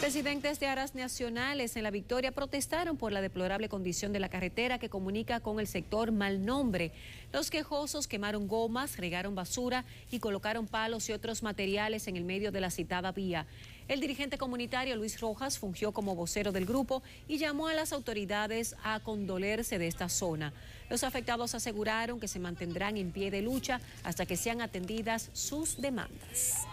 Presidentes de aras nacionales en La Victoria protestaron por la deplorable condición de la carretera que comunica con el sector Mal Nombre. Los quejosos quemaron gomas, regaron basura y colocaron palos y otros materiales en el medio de la citada vía. El dirigente comunitario Luis Rojas fungió como vocero del grupo y llamó a las autoridades a condolerse de esta zona. Los afectados aseguraron que se mantendrán en pie de lucha hasta que sean atendidas sus demandas.